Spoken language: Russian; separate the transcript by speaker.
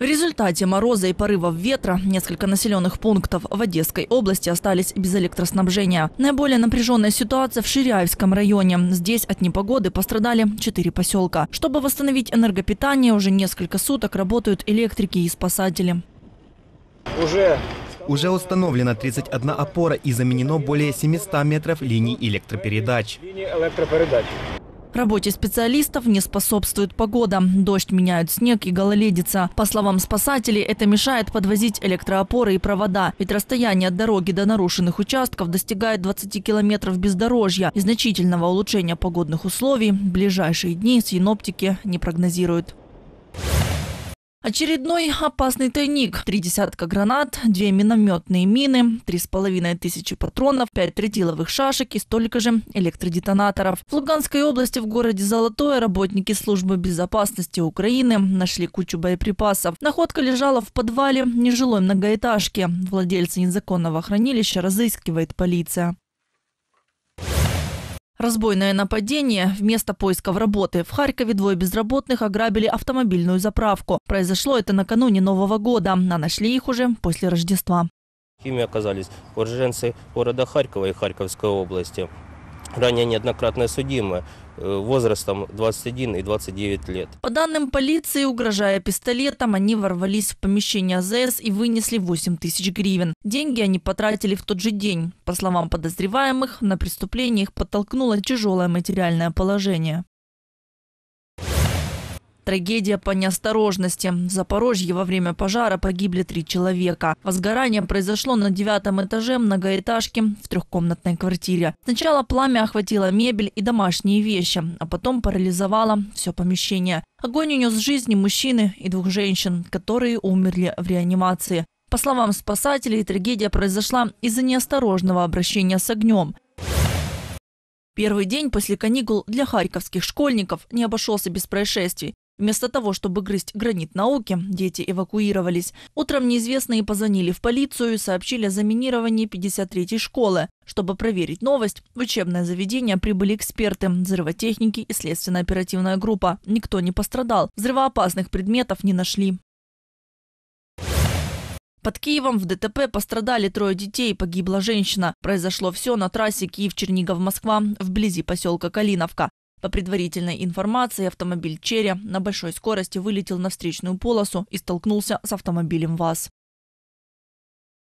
Speaker 1: В результате мороза и порывов ветра несколько населенных пунктов в Одесской области остались без электроснабжения. Наиболее напряженная ситуация в Ширяевском районе. Здесь от непогоды пострадали четыре поселка. Чтобы восстановить энергопитание, уже несколько суток работают электрики и спасатели.
Speaker 2: Уже уже установлена 31 опора и заменено более 700 метров линий электропередач. Линии
Speaker 1: электропередач. Работе специалистов не способствует погода. Дождь меняют снег и гололедица. По словам спасателей, это мешает подвозить электроопоры и провода. Ведь расстояние от дороги до нарушенных участков достигает 20 километров бездорожья. И значительного улучшения погодных условий в ближайшие дни синоптики не прогнозируют. Очередной опасный тайник. Три десятка гранат, две минометные мины, три с половиной тысячи патронов, пять тротиловых шашек и столько же электродетонаторов. В Луганской области в городе Золотое работники службы безопасности Украины нашли кучу боеприпасов. Находка лежала в подвале нежилой многоэтажки. Владельца незаконного хранилища разыскивает полиция. Разбойное нападение вместо поисков работы. В Харькове двое безработных ограбили автомобильную заправку. Произошло это накануне Нового года, а нашли их уже после Рождества.
Speaker 2: Такими оказались уроженцы города Харькова и Харьковской области ранее неоднократно судимы э, возрастом 21 и 29 лет.
Speaker 1: По данным полиции, угрожая пистолетом, они ворвались в помещение АЗС и вынесли 8 тысяч гривен. Деньги они потратили в тот же день. По словам подозреваемых, на преступление их подтолкнуло тяжелое материальное положение. Трагедия по неосторожности. В Запорожье во время пожара погибли три человека. Возгорание произошло на девятом этаже многоэтажки в трехкомнатной квартире. Сначала пламя охватило мебель и домашние вещи, а потом парализовало все помещение. Огонь унес жизни мужчины и двух женщин, которые умерли в реанимации. По словам спасателей, трагедия произошла из-за неосторожного обращения с огнем. Первый день после каникул для харьковских школьников не обошелся без происшествий. Вместо того, чтобы грызть гранит науки, дети эвакуировались. Утром неизвестные позвонили в полицию и сообщили о заминировании 53-й школы. Чтобы проверить новость, в учебное заведение прибыли эксперты, взрывотехники и следственно-оперативная группа. Никто не пострадал. Взрывоопасных предметов не нашли. Под Киевом в ДТП пострадали трое детей, погибла женщина. Произошло все на трассе Киев-Чернигов-Москва вблизи поселка Калиновка. По предварительной информации, автомобиль «Черри» на большой скорости вылетел на встречную полосу и столкнулся с автомобилем ВАЗ.